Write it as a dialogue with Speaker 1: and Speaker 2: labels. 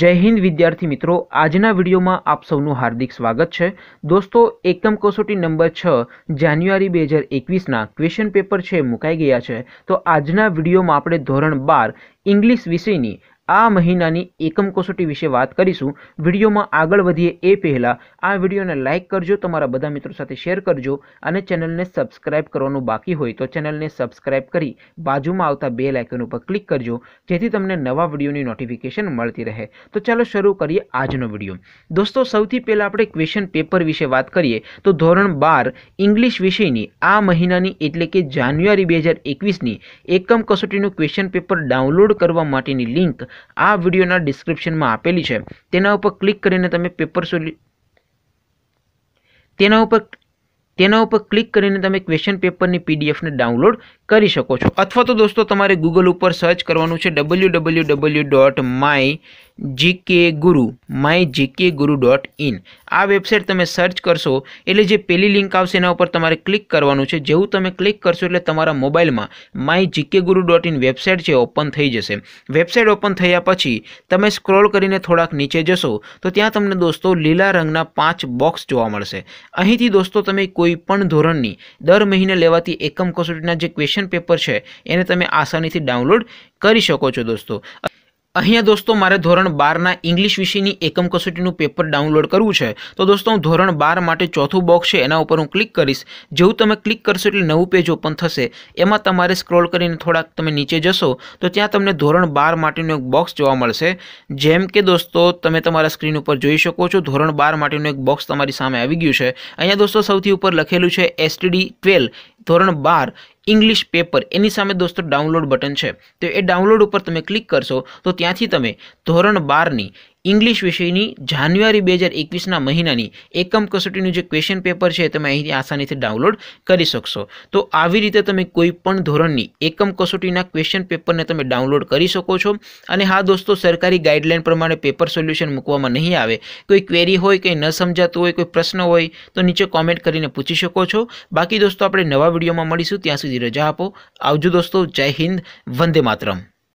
Speaker 1: જય હિન્દ વિદ્યાર્થી મિત્રો આજના વિડીયોમાં આપ સૌનું હાર્દિક સ્વાગત છે દોસ્તો એકમ કસોટી નંબર છ જાન્યુઆરી બે હજાર એકવીસના ક્વેશ્ચન પેપર છે મુકાઈ ગયા છે તો આજના વિડીયોમાં આપણે ધોરણ બાર ઇંગ્લિશ વિષયની આ મહિનાની એકમ કસોટી વિશે વાત કરીશું વિડીયોમાં આગળ વધીએ એ પહેલાં આ વિડીયોને લાઇક કરજો તમારા બધા મિત્રો સાથે શેર કરજો અને ચેનલને સબસ્ક્રાઇબ કરવાનું બાકી હોય તો ચેનલને સબસ્ક્રાઇબ કરી બાજુમાં આવતા બે લાઇકન ઉપર ક્લિક કરજો જેથી તમને નવા વિડીયોની નોટિફિકેશન મળતી રહે તો ચાલો શરૂ કરીએ આજનો વિડીયો દોસ્તો સૌથી પહેલાં આપણે ક્વેશ્ચન પેપર વિશે વાત કરીએ તો ધોરણ બાર ઇંગ્લિશ વિષયની આ મહિનાની એટલે કે જાન્યુઆરી બે હજાર એકવીસની એકમ કસોટીનું ક્વેશ્ચન પેપર ડાઉનલોડ કરવા માટેની લિંક આ વિડીયોના ડિસ્ક્રિપ્શનમાં આપેલી છે તેના ઉપર ક્લિક કરીને તમે પેપર સોલ્યુ તેના ઉપર તેના ઉપર ક્લિક કરીને તમે ક્વેશ્ચન પેપરની પીડીએફને ડાઉનલોડ કરી શકો છો અથવા તો દોસ્તો તમારે ગૂગલ ઉપર સર્ચ કરવાનું છે W W W dot my GK Guru my GK Guru dot in આ વેબસાઇટ તમે સર્ચ કરશો એટલે જે પેલી લિંક આવશે એના ઉપર તમારે ક્લિક કરવાનું છે જેવું તમે ક્લિક કરશો એટલે તમારા મોબાઈલમાં my GK Guru dot in website છે ઓપન થઈ જશે વેબસાઇટ ઓપન થયા પછી તમે સ્ક્રોલ કરીને થોડાક નીચે જશો તો ત્યાં તમને દોસ્તો લીલા રંગના પાંચ બોક્સ જોવા મળશે અહીંથી દોસ્તો તમે કોઈ પણ ધોરણની દર મહિને લેવાતી એકમ કસોટીના જે ક્વેશ્ચન ક્વેશ્ચન પેપર છે એને તમે આસાનીથી ડાઉનલોડ કરી શકો છો દોસ્તો અહીંયા દોસ્તો મારે ધોરણ બારના ઇંગ્લિશ વિષયની એકમ કસોટીનું પેપર ડાઉનલોડ કરવું છે તો દોસ્તો હું ધોરણ બાર માટે ચોથું બોક્સ છે એના ઉપર હું ક્લિક કરીશ જેવું તમે ક્લિક કરશો એટલે નવું પેજ ઓપન થશે એમાં તમારે સ્ક્રોલ કરીને થોડાક તમે નીચે જશો તો ત્યાં તમને ધોરણ બાર માટેનું એક બોક્સ જોવા મળશે જેમ કે દોસ્તો તમે તમારા સ્ક્રીન ઉપર જોઈ શકો છો ધોરણ બાર માટેનું એક બોક્સ તમારી સામે આવી ગયું છે અહીંયા દોસ્તો સૌથી ઉપર લખેલું છે એસટીડી ટ્વેલ ધોરણ બાર ઇંગ્લિશ પેપર એની સામે દોસ્તો ડાઉનલોડ બટન છે તો એ ડાઉનલોડ ઉપર તમે ક્લિક કરશો તો ત્યાંથી તમે ધોરણ બારની ઇંગ્લિશ વિષયની જાન્યુઆરી બે હજાર એકવીસના મહિનાની એકમ કસોટીનું જે ક્વેશ્ચન પેપર છે તમે અહીંથી આસાનીથી ડાઉનલોડ કરી શકશો તો આવી રીતે તમે કોઈ પણ ધોરણની એકમ કસોટીના ક્વેશ્ચન પેપરને તમે ડાઉનલોડ કરી શકો છો અને હા દોસ્તો સરકારી ગાઈડલાઇન પ્રમાણે પેપર સોલ્યુશન મૂકવામાં નહીં આવે કોઈ ક્વેરી હોય કંઈ ન સમજાતું હોય કોઈ પ્રશ્ન હોય તો નીચે કોમેન્ટ કરીને પૂછી શકો છો બાકી દોસ્તો આપણે નવા વિડીયોમાં મળીશું ત્યાં સુધી રજા આપો આવજો દોસ્તો જય હિન્દ વંદે માતરમ